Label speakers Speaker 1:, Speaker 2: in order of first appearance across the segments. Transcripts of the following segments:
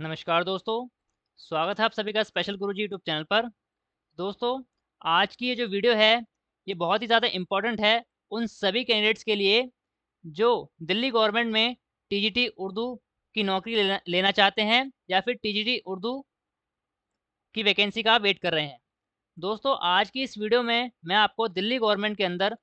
Speaker 1: नमस्कार दोस्तों स्वागत है आप सभी का स्पेशल गुरुजी यूट्यूब चैनल पर दोस्तों आज की ये जो वीडियो है ये बहुत ही ज़्यादा इम्पोर्टेंट है उन सभी कैंडिडेट्स के लिए जो दिल्ली गवर्नमेंट में टीजीटी उर्दू की नौकरी लेना, लेना चाहते हैं या फिर टीजीटी उर्दू की वैकेंसी का वेट कर रहे हैं दोस्तों आज की इस वीडियो में मैं आपको दिल्ली गवर्नमेंट के अंदर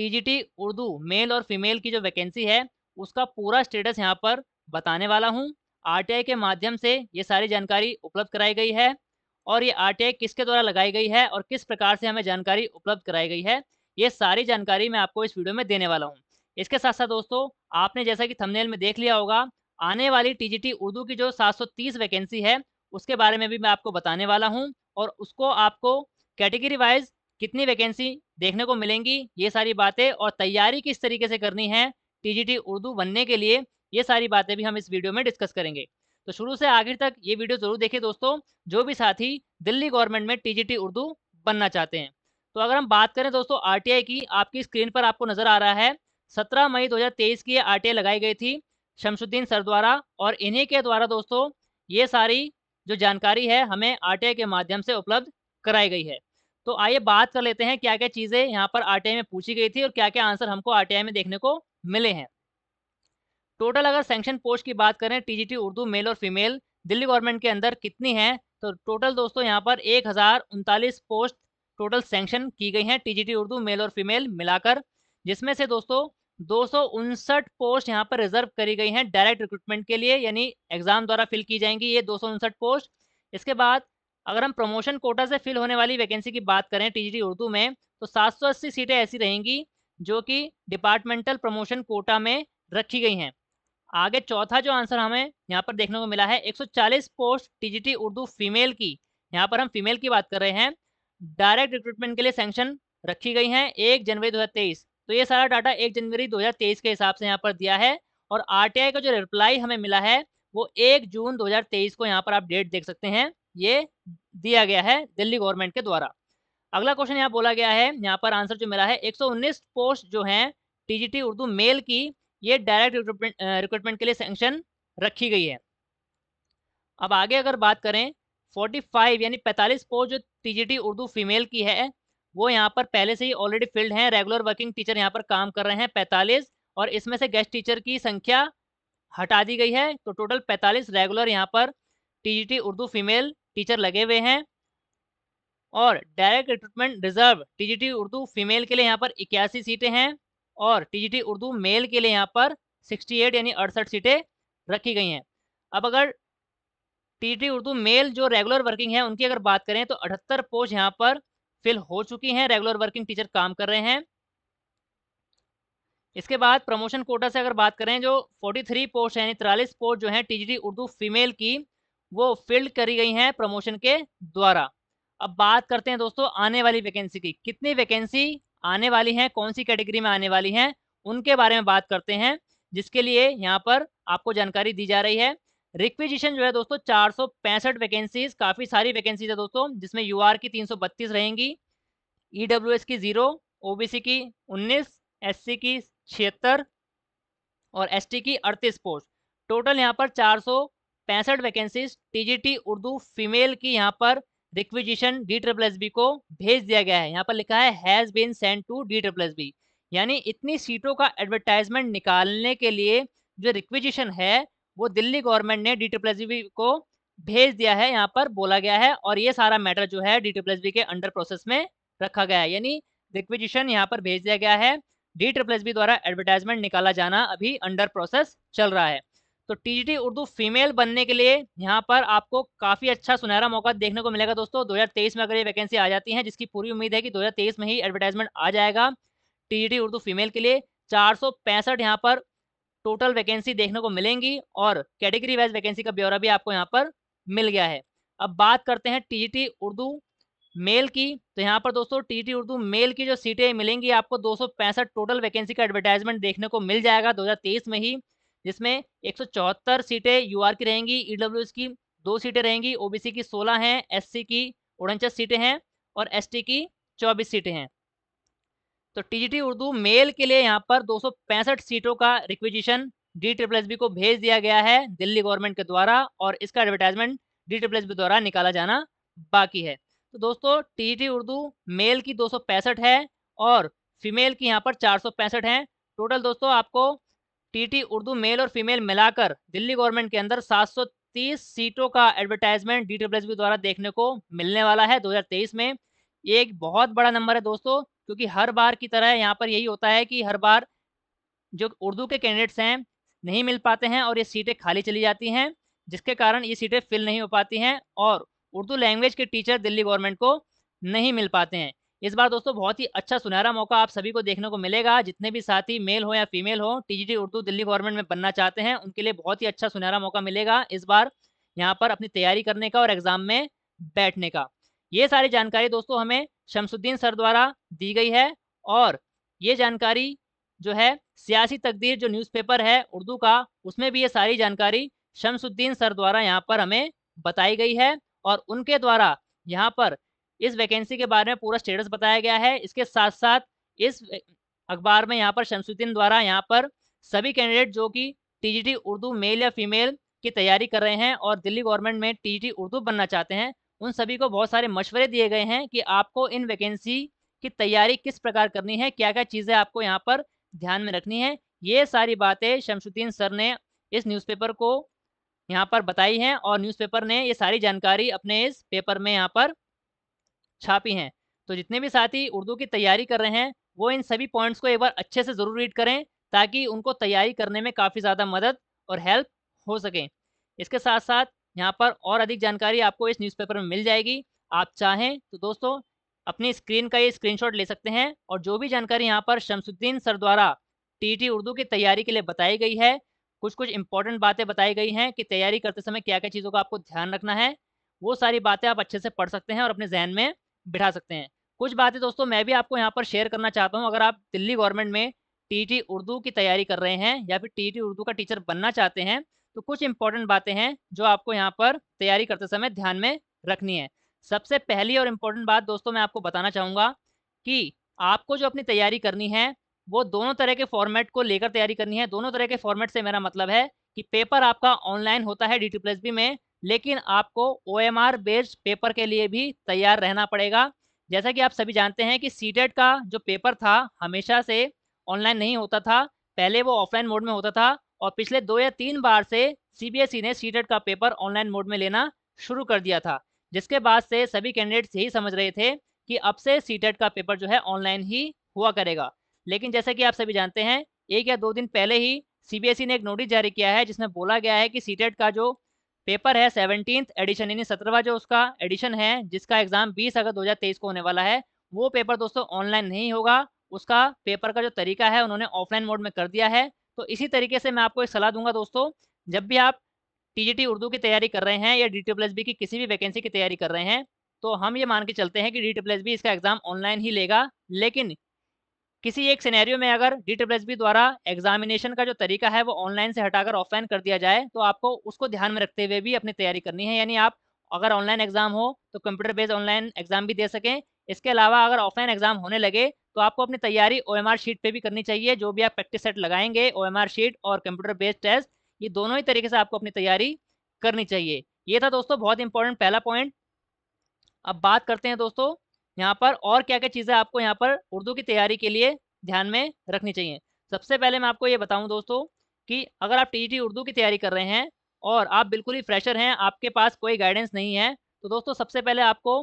Speaker 1: टी उर्दू मेल और फीमेल की जो वैकेंसी है उसका पूरा स्टेटस यहाँ पर बताने वाला हूँ आर के माध्यम से ये सारी जानकारी उपलब्ध कराई गई है और ये आर किसके द्वारा लगाई गई है और किस प्रकार से हमें जानकारी उपलब्ध कराई गई है ये सारी जानकारी मैं आपको इस वीडियो में देने वाला हूँ इसके साथ साथ दोस्तों आपने जैसा कि थंबनेल में देख लिया होगा आने वाली टीजीटी उर्दू की जो 730 वैकेंसी है उसके बारे में भी मैं आपको बताने वाला हूँ और उसको आपको कैटेगरी वाइज कितनी वैकेंसी देखने को मिलेंगी ये सारी बातें और तैयारी किस तरीके से करनी है टी उर्दू बनने के लिए ये सारी बातें भी हम इस वीडियो में डिस्कस करेंगे तो शुरू से आखिर तक ये वीडियो जरूर देखिए दोस्तों जो भी साथी दिल्ली गवर्नमेंट में टीजीटी उर्दू बनना चाहते हैं तो अगर हम बात करें दोस्तों आरटीआई की आपकी स्क्रीन पर आपको नजर आ रहा है 17 मई 2023 की आर लगाई गई थी शमसुद्दीन सर द्वारा और इन्हीं के द्वारा दोस्तों ये सारी जो जानकारी है हमें आर के माध्यम से उपलब्ध कराई गई है तो आइए बात कर लेते हैं क्या क्या चीज़ें यहाँ पर आर में पूछी गई थी और क्या क्या आंसर हमको आर में देखने को मिले हैं टोटल अगर सेंक्शन पोस्ट की बात करें टीजीटी उर्दू मेल और फीमेल दिल्ली गवर्नमेंट के अंदर कितनी है तो टोटल दोस्तों यहाँ पर एक पोस्ट टोटल सेंक्शन की गई हैं टीजीटी उर्दू मेल और फीमेल मिलाकर जिसमें से दोस्तों दो पोस्ट यहाँ पर रिजर्व करी गई हैं डायरेक्ट रिक्रूटमेंट के लिए यानी एग्जाम द्वारा फिल की जाएंगी ये दो पोस्ट इसके बाद अगर हम प्रमोशन कोटा से फिल होने वाली वैकेंसी की बात करें टीजीटी उर्दू में तो 780 सीटें ऐसी रहेंगी जो कि डिपार्टमेंटल प्रमोशन कोटा में रखी गई हैं आगे चौथा जो आंसर हमें यहाँ पर देखने को मिला है 140 पोस्ट टीजीटी उर्दू फीमेल की यहाँ पर हम फीमेल की बात कर रहे हैं डायरेक्ट रिक्रूटमेंट के लिए सेंक्शन रखी गई हैं एक जनवरी 2023 तो ये सारा डाटा एक जनवरी 2023 के हिसाब से यहाँ पर दिया है और आर का जो रिप्लाई हमें मिला है वो एक जून दो को यहाँ पर आप डेट देख सकते हैं ये दिया गया है दिल्ली गवर्नमेंट के द्वारा अगला क्वेश्चन यहाँ बोला गया है यहाँ पर आंसर जो मेरा है 119 पोस्ट जो है टीजीटी उर्दू मेल की ये डायरेक्ट रिक्रूटमेंट रिक्रूटमेंट के लिए सेंक्शन रखी गई है अब आगे अगर बात करें 45 यानी 45 पोस्ट जो टीजीटी उर्दू फीमेल की है वो यहाँ पर पहले से ही ऑलरेडी फिल्ड हैं रेगुलर वर्किंग टीचर यहाँ पर काम कर रहे हैं 45 और इसमें से गेस्ट टीचर की संख्या हटा दी गई है तो टोटल 45 रेगुलर यहाँ पर टी उर्दू फीमेल टीचर लगे हुए हैं और direct recruitment reserve TGT Urdu female के लिए यहाँ पर इक्यासी सीटें हैं और टीजीटी उर्दू मेल के लिए यहाँ पर 68 यानी अड़सठ सीटें रखी गई हैं अब अगर टीजीटी उर्दू मेल जो रेगुलर वर्किंग है उनकी अगर बात करें तो अठहत्तर पोस्ट यहाँ पर फिल हो चुकी हैं रेगुलर वर्किंग टीचर काम कर रहे हैं इसके बाद प्रमोशन कोटा से अगर बात करें जो 43 पोस्ट यानी तिरालीस पोस्ट जो है टीजीटी उर्दू फीमेल की वो फिल्ड करी गई हैं प्रमोशन के द्वारा अब बात करते हैं दोस्तों आने वाली वैकेंसी की कितनी वैकेंसी आने वाली हैं कौन सी कैटेगरी में आने वाली हैं उनके बारे में बात करते हैं जिसके लिए यहाँ पर आपको जानकारी दी जा रही है रिक्विजिशन जो है दोस्तों चार सौ पैंसठ वैकेंसीज काफ़ी सारी वैकेंसीज है दोस्तों जिसमें यू की तीन सौ बत्तीस रहेंगी ई e एस की ज़ीरो ओ बी सी की उन्नीस एस सी की छिहत्तर और एस टी की अड़तीस पोस्ट टोटल यहाँ पर चार सौ पैंसठ वैकेंसीज टी उर्दू फीमेल की यहाँ पर requisition D triple S B को भेज दिया गया है यहाँ पर लिखा है has been send to D triple S B यानी इतनी सीटों का एडवर्टाइजमेंट निकालने के लिए जो रिक्विजिशन है वो दिल्ली गवर्नमेंट ने डी ट्रिपल बी को भेज दिया है यहाँ पर बोला गया है और ये सारा मैटर जो है डी ट्रिपल बी के अंडर प्रोसेस में रखा गया है यानी रिक्विजिशन यहाँ पर भेज दिया गया है डी ट्रिपल बी द्वारा एडवर्टाइजमेंट निकाला जाना अभी अंडर प्रोसेस चल रहा है तो टीजीटी उर्दू फीमेल बनने के लिए यहाँ पर आपको काफ़ी अच्छा सुनहरा मौका देखने को मिलेगा दोस्तों 2023 में अगर ये वैकेंसी आ जाती है जिसकी पूरी उम्मीद है कि 2023 में ही एडवर्टाइजमेंट आ जाएगा टीजीटी उर्दू फीमेल के लिए चार सौ यहाँ पर टोटल वैकेंसी देखने को मिलेंगी और कैटेगरी वाइज वैकेंसी का ब्यौरा भी आपको यहाँ पर मिल गया है अब बात करते हैं टीजीटी उर्दू मेल की तो यहाँ पर दोस्तों टी उर्दू मेल की जो सीटें मिलेंगी आपको दो टोटल वैकेंसी का एडवर्टाइजमेंट देखने को मिल जाएगा 2023 में ही जिसमें एक सीटें यूआर की रहेंगी ईडब्ल्यू e की दो सीटें रहेंगी ओबीसी की सोलह हैं एससी की उनचास सीटें हैं और एसटी की चौबीस सीटें हैं तो टीजीटी उर्दू मेल के लिए यहाँ पर दो सीटों का requisition D triple S B को भेज दिया गया है दिल्ली गवर्नमेंट के द्वारा और इसका advertisement D triple S B द्वारा निकाला जाना बाकी है तो दोस्तों टीजीटी उर्दू मेल की दो है और फीमेल की यहाँ पर चार सौ है टोटल दोस्तों आपको टीटी उर्दू मेल और फीमेल मिलाकर दिल्ली गवर्नमेंट के अंदर 730 सीटों का एडवर्टाइजमेंट डी द्वारा देखने को मिलने वाला है 2023 में ये एक बहुत बड़ा नंबर है दोस्तों क्योंकि हर बार की तरह यहाँ पर यही होता है कि हर बार जो उर्दू के कैंडिडेट्स हैं नहीं मिल पाते हैं और ये सीटें खाली चली जाती हैं जिसके कारण ये सीटें फिल नहीं हो पाती हैं और उर्दू लैंग्वेज के टीचर दिल्ली गवर्नमेंट को नहीं मिल पाते हैं इस बार दोस्तों बहुत ही अच्छा सुनहरा मौका आप सभी को देखने को मिलेगा जितने भी साथी मेल हो या फीमेल हो टीजीटी उर्दू दिल्ली गवर्नमेंट में बनना चाहते हैं उनके लिए बहुत ही अच्छा सुनहरा मौका मिलेगा इस बार यहाँ पर अपनी तैयारी करने का और एग्जाम में बैठने का ये सारी जानकारी दोस्तों हमें शमसुद्दीन सर द्वारा दी गई है और ये जानकारी जो है सियासी तकदीर जो न्यूज़पेपर है उर्दू का उसमें भी ये सारी जानकारी शमसुद्दीन सर द्वारा यहाँ पर हमें बताई गई है और उनके द्वारा यहाँ पर इस वैकेंसी के बारे में पूरा स्टेटस बताया गया है इसके साथ साथ इस अखबार में यहाँ पर शमसुद्दीन द्वारा यहाँ पर सभी कैंडिडेट जो कि टीजीटी उर्दू मेल या फीमेल की तैयारी कर रहे हैं और दिल्ली गवर्नमेंट में टीजीटी उर्दू बनना चाहते हैं उन सभी को बहुत सारे मशवरे दिए गए हैं कि आपको इन वैकेंसी की तैयारी किस प्रकार करनी है क्या क्या चीज़ें आपको यहाँ पर ध्यान में रखनी है ये सारी बातें शमसुद्दीन सर ने इस न्यूज़पेपर को यहाँ पर बताई हैं और न्यूज़पेपर ने ये सारी जानकारी अपने इस पेपर में यहाँ पर छापी हैं तो जितने भी साथी उर्दू की तैयारी कर रहे हैं वो इन सभी पॉइंट्स को एक बार अच्छे से ज़रूर रीड करें ताकि उनको तैयारी करने में काफ़ी ज़्यादा मदद और हेल्प हो सके इसके साथ साथ यहाँ पर और अधिक जानकारी आपको इस न्यूज़पेपर में मिल जाएगी आप चाहें तो दोस्तों अपनी स्क्रीन का ये स्क्रीनशॉट ले सकते हैं और जो भी जानकारी यहाँ पर शमसुद्दीन सर द्वारा टीटी उर्दू की तैयारी के लिए बताई गई है कुछ कुछ इंपॉर्टेंट बातें बताई गई हैं कि तैयारी करते समय क्या क्या चीज़ों का आपको ध्यान रखना है वो सारी बातें आप अच्छे से पढ़ सकते हैं और अपने जहन में बिठा सकते हैं कुछ बातें दोस्तों मैं भी आपको यहाँ पर शेयर करना चाहता हूँ अगर आप दिल्ली गवर्नमेंट में टीटी उर्दू की तैयारी कर रहे हैं या फिर टीटी उर्दू का टीचर बनना चाहते हैं तो कुछ इंपॉर्टेंट बातें हैं जो आपको यहाँ पर तैयारी करते समय ध्यान में रखनी है सबसे पहली और इम्पोर्टेंट बात दोस्तों मैं आपको बताना चाहूँगा कि आपको जो अपनी तैयारी करनी है वो दोनों तरह के फॉर्मेट को लेकर तैयारी करनी है दोनों तरह के फॉर्मेट से मेरा मतलब है कि पेपर आपका ऑनलाइन होता है डी में लेकिन आपको O M R based paper के लिए भी तैयार रहना पड़ेगा जैसा कि आप सभी जानते हैं कि टेट e का जो पेपर था हमेशा से ऑनलाइन नहीं होता था पहले वो ऑफलाइन मोड में होता था और पिछले दो या तीन बार से ई e ने सीटेट e का पेपर ऑनलाइन मोड में लेना शुरू कर दिया था जिसके बाद से सभी कैंडिडेट्स यही समझ रहे थे कि अब से सीटेट का पेपर जो है ऑनलाइन ही हुआ करेगा लेकिन जैसे कि आप सभी जानते हैं एक या दो दिन पहले ही ई ने एक नोटिस जारी किया है जिसमें बोला गया है कि टेट का जो पेपर है सेवनटीन एडिशन यानी सत्रहवा जो उसका एडिशन है जिसका एग्जाम बीस अगस्त दो को होने वाला है वो पेपर दोस्तों ऑनलाइन नहीं होगा उसका पेपर का जो तरीका है उन्होंने ऑफलाइन मोड में कर दिया है तो इसी तरीके से मैं आपको एक सलाह दूंगा दोस्तों जब भी आप टीजीटी उर्दू की तैयारी कर रहे हैं या डी बी की किसी भी वैकेंसी की तैयारी कर रहे हैं तो हम ये मान के चलते हैं कि डी टी इसका एग्जाम ऑनलाइन ही लेगा लेकिन किसी एक सिनेरियो में अगर डी बी द्वारा एग्जामिनेशन का जो तरीका है वो ऑनलाइन से हटाकर ऑफलाइन कर दिया जाए तो आपको उसको ध्यान में रखते हुए भी अपनी तैयारी करनी है यानी आप अगर ऑनलाइन एग्जाम हो तो कंप्यूटर बेस्ड ऑनलाइन एग्जाम भी दे सकें इसके अलावा अगर ऑफलाइन एग्जाम होने लगे तो आपको अपनी तैयारी ओ शीट पर भी करनी चाहिए जो भी आप प्रैक्टिस सेट लगाएंगे ओ शीट और कंप्यूटर बेस्ड टेस्ट ये दोनों ही तरीके से आपको अपनी तैयारी करनी चाहिए ये था दोस्तों बहुत इंपॉर्टेंट पहला पॉइंट अब बात करते हैं दोस्तों यहाँ पर और क्या क्या चीज़ें आपको यहाँ पर उर्दू की तैयारी के लिए ध्यान में रखनी चाहिए सबसे पहले मैं आपको ये बताऊँ दोस्तों कि अगर आप टी उर्दू की तैयारी कर रहे हैं और आप बिल्कुल ही फ्रेशर हैं आपके पास कोई गाइडेंस नहीं है तो दोस्तों सबसे पहले आपको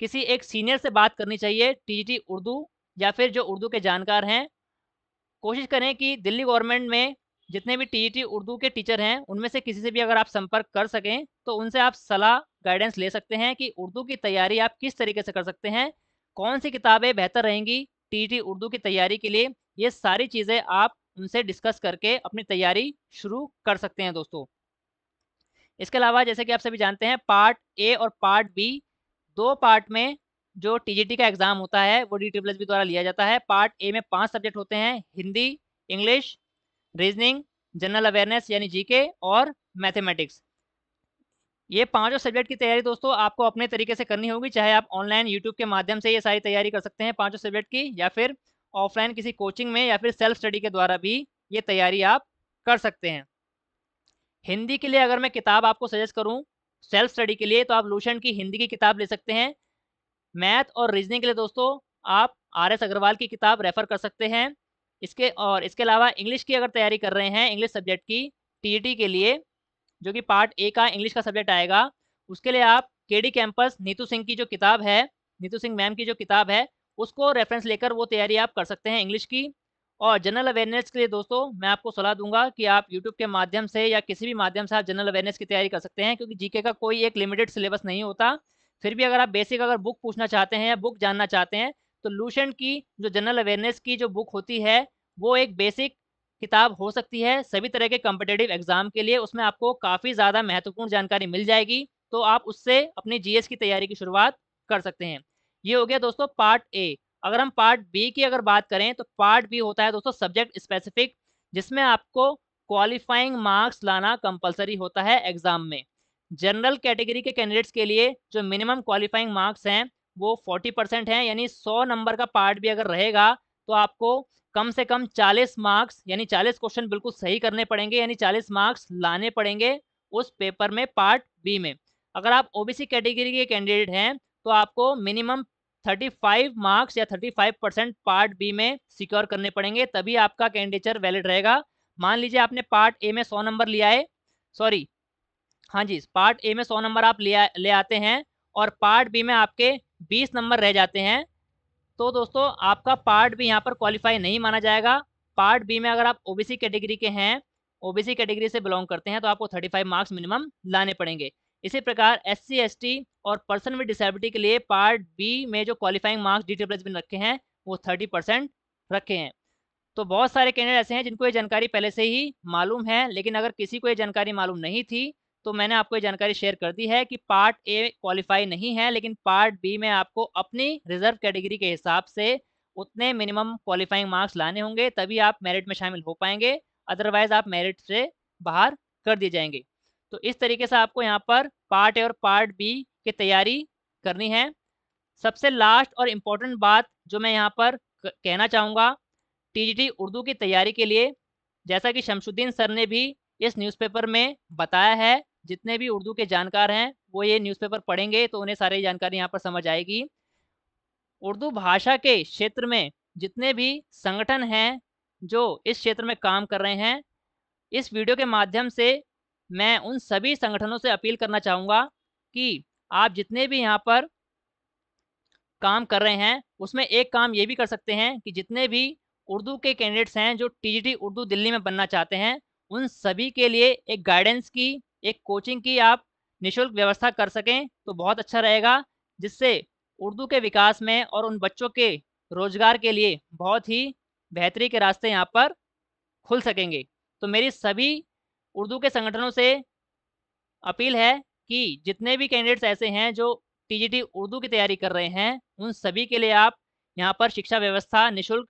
Speaker 1: किसी एक सीनियर से बात करनी चाहिए टी उर्दू या फिर जो उर्दू के जानकार हैं कोशिश करें कि दिल्ली गवर्नमेंट में जितने भी टीईटी उर्दू के टीचर हैं उनमें से किसी से भी अगर आप संपर्क कर सकें तो उनसे आप सलाह गाइडेंस ले सकते हैं कि उर्दू की तैयारी आप किस तरीके से कर सकते हैं कौन सी किताबें बेहतर रहेंगी टीईटी उर्दू की तैयारी के लिए ये सारी चीज़ें आप उनसे डिस्कस करके अपनी तैयारी शुरू कर सकते हैं दोस्तों इसके अलावा जैसे कि आप सभी जानते हैं पार्ट ए और पार्ट बी दो पार्ट में जो टी का एग्ज़ाम होता है वो डी बी द्वारा लिया जाता है पार्ट ए में पाँच सब्जेक्ट होते हैं Hindi English reasoning general awareness यानी जीके और मैथमेटिक्स ये पांचों सब्जेक्ट की तैयारी दोस्तों आपको अपने तरीके से करनी होगी चाहे आप ऑनलाइन यूट्यूब के माध्यम से ये सारी तैयारी कर सकते हैं पांचों सब्जेक्ट की या फिर ऑफलाइन किसी कोचिंग में या फिर सेल्फ स्टडी के द्वारा भी ये तैयारी आप कर सकते हैं हिंदी के लिए अगर मैं किताब आपको सजेस्ट करूं सेल्फ स्टडी के लिए तो आप लूशन की हिंदी की किताब ले सकते हैं मैथ और रीजनिंग के लिए दोस्तों आप आर एस अग्रवाल की किताब रेफर कर सकते हैं इसके और इसके अलावा इंग्लिश की अगर तैयारी कर रहे हैं इंग्लिश सब्जेक्ट की टीईटी e के लिए जो कि पार्ट ए का इंग्लिश का सब्जेक्ट आएगा उसके लिए आप केडी कैंपस नीतू सिंह की जो किताब है नीतू सिंह मैम की जो किताब है उसको रेफरेंस लेकर वो तैयारी आप कर सकते हैं इंग्लिश की और जनरल अवेयरनेस के लिए दोस्तों मैं आपको सलाह दूंगा कि आप यूट्यूब के माध्यम से या किसी भी माध्यम से आप जनरल अवेयरनेस की तैयारी कर सकते हैं क्योंकि जीके का कोई एक लिमिटेड सिलेबस नहीं होता फिर भी अगर आप बेसिक अगर बुक पूछना चाहते हैं या बुक जानना चाहते हैं तो लूशन की जो जनरल अवेयरनेस की जो बुक होती है वो एक बेसिक किताब हो सकती है सभी तरह के कॉम्पिटेटिव एग्जाम के लिए उसमें आपको काफ़ी ज़्यादा महत्वपूर्ण जानकारी मिल जाएगी तो आप उससे अपनी जीएस की तैयारी की शुरुआत कर सकते हैं ये हो गया दोस्तों पार्ट ए अगर हम पार्ट बी की अगर बात करें तो पार्ट बी होता है दोस्तों सब्जेक्ट स्पेसिफिक जिसमें आपको क्वालिफाइंग मार्क्स लाना कंपलसरी होता है एग्जाम में जनरल कैटेगरी के कैंडिडेट्स के लिए जो मिनिमम क्वालिफाइंग मार्क्स हैं वो फोर्टी परसेंट है यानी सौ नंबर का पार्ट भी अगर रहेगा तो आपको कम से कम चालीस मार्क्स यानी चालीस क्वेश्चन बिल्कुल सही करने पड़ेंगे यानी चालीस मार्क्स लाने पड़ेंगे उस पेपर में पार्ट बी में अगर आप ओबीसी कैटेगरी के कैंडिडेट हैं तो आपको मिनिमम 35 मार्क्स या 35 परसेंट पार्ट बी में सिक्योर करने पड़ेंगे तभी आपका कैंडिडेचर वैलिड रहेगा मान लीजिए आपने पार्ट ए में 100 नंबर लिया है सॉरी हाँ जी पार्ट ए में 100 नंबर आप ले आते हैं और पार्ट बी में आपके बीस नंबर रह जाते हैं तो दोस्तों आपका पार्ट भी यहाँ पर क्वालिफाई नहीं माना जाएगा पार्ट बी में अगर आप ओ कैटेगरी के हैं ओ कैटेगरी से बिलोंग करते हैं तो आपको फाइव मार्क्स मिनिमम लाने पड़ेंगे इसी प्रकार एस सी और पर्सन विद डिसेबिलिटी के लिए पार्ट बी में जो क्वालिफाइंग मार्क्स डी टेबल में रखे हैं वो थर्टी परसेंट रखे हैं तो बहुत सारे कैंडिडेट ऐसे हैं जिनको ये जानकारी पहले से ही मालूम है लेकिन अगर किसी को ये जानकारी मालूम नहीं थी तो मैंने आपको ये जानकारी शेयर कर दी है कि पार्ट ए क्वालिफाई नहीं है लेकिन पार्ट बी में आपको अपनी रिजर्व कैटेगरी के हिसाब से उतने मिनिमम क्वालिफाइंग मार्क्स लाने होंगे तभी आप मेरिट में शामिल हो पाएंगे अदरवाइज आप मेरिट से बाहर कर दिए जाएंगे तो इस तरीके से आपको यहाँ पर पार्ट ए और पार्ट बी की तैयारी करनी है सबसे लास्ट और इम्पोर्टेंट बात जो मैं यहाँ पर कहना चाहूँगा टी उर्दू की तैयारी के लिए जैसा कि शमशुद्दीन सर ने भी इस न्यूज़पेपर में बताया है जितने भी उर्दू के जानकार हैं वो ये न्यूज़पेपर पढ़ेंगे तो उन्हें सारी जानकारी यहाँ पर समझ आएगी उर्दू भाषा के क्षेत्र में जितने भी संगठन हैं जो इस क्षेत्र में काम कर रहे हैं इस वीडियो के माध्यम से मैं उन सभी संगठनों से अपील करना चाहूँगा कि आप जितने भी यहाँ पर काम कर रहे हैं उसमें एक काम ये भी कर सकते हैं कि जितने भी उर्दू के कैंडिडेट्स हैं जो टी उर्दू दिल्ली में बनना चाहते हैं उन सभी के लिए एक गाइडेंस की एक कोचिंग की आप निशुल्क व्यवस्था कर सकें तो बहुत अच्छा रहेगा जिससे उर्दू के विकास में और उन बच्चों के रोजगार के लिए बहुत ही बेहतरी के रास्ते यहाँ पर खुल सकेंगे तो मेरी सभी उर्दू के संगठनों से अपील है कि जितने भी कैंडिडेट्स ऐसे हैं जो टीजीटी उर्दू की तैयारी कर रहे हैं उन सभी के लिए आप यहाँ पर शिक्षा व्यवस्था निशुल्क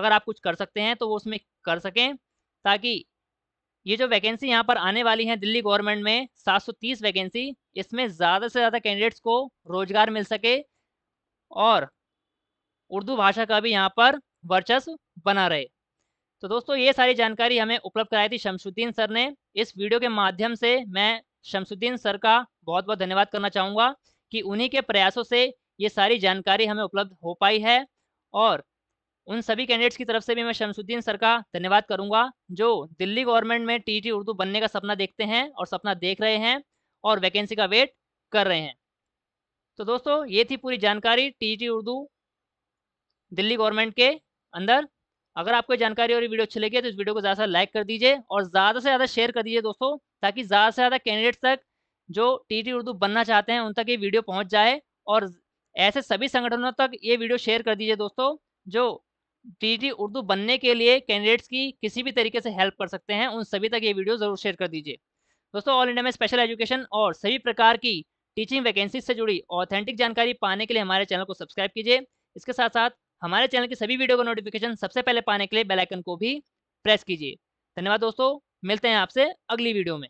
Speaker 1: अगर आप कुछ कर सकते हैं तो वो उसमें कर सकें ताकि ये जो वैकेंसी यहाँ पर आने वाली है दिल्ली गवर्नमेंट में 730 वैकेंसी इसमें ज़्यादा से ज़्यादा कैंडिडेट्स को रोजगार मिल सके और उर्दू भाषा का भी यहाँ पर वर्चस्व बना रहे तो दोस्तों ये सारी जानकारी हमें उपलब्ध कराई थी शमसुद्दीन सर ने इस वीडियो के माध्यम से मैं शमसुद्दीन सर का बहुत बहुत धन्यवाद करना चाहूँगा कि उन्हीं के प्रयासों से ये सारी जानकारी हमें उपलब्ध हो पाई है और उन सभी कैंडिडेट्स की तरफ से भी मैं शमसुद्दीन सर का धन्यवाद करूंगा जो दिल्ली गवर्नमेंट में टीटी उर्दू बनने का सपना देखते हैं और सपना देख रहे हैं और वैकेंसी का वेट कर रहे हैं तो दोस्तों ये थी पूरी जानकारी टीटी उर्दू दिल्ली गवर्नमेंट के अंदर अगर आपको जानकारी और वीडियो अच्छी लगी तो इस वीडियो को ज़्यादा से लाइक कर दीजिए और ज़्यादा से ज़्यादा शेयर कर दीजिए दोस्तों ताकि ज़्यादा से ज़्यादा कैंडिडेट्स तक जो टी उर्दू बनना चाहते हैं उन तक ये वीडियो पहुँच जाए और ऐसे सभी संगठनों तक ये वीडियो शेयर कर दीजिए दोस्तों जो टीटी उर्दू बनने के लिए कैंडिडेट्स की किसी भी तरीके से हेल्प कर सकते हैं उन सभी तक ये वीडियो ज़रूर शेयर कर दीजिए दोस्तों ऑल इंडिया में स्पेशल एजुकेशन और सभी प्रकार की टीचिंग वैकेंसी से जुड़ी ऑथेंटिक जानकारी पाने के लिए हमारे चैनल को सब्सक्राइब कीजिए इसके साथ साथ हमारे चैनल की सभी वीडियो का नोटिफिकेशन सबसे पहले पाने के लिए बेलाइकन को भी प्रेस कीजिए धन्यवाद दोस्तों मिलते हैं आपसे अगली वीडियो में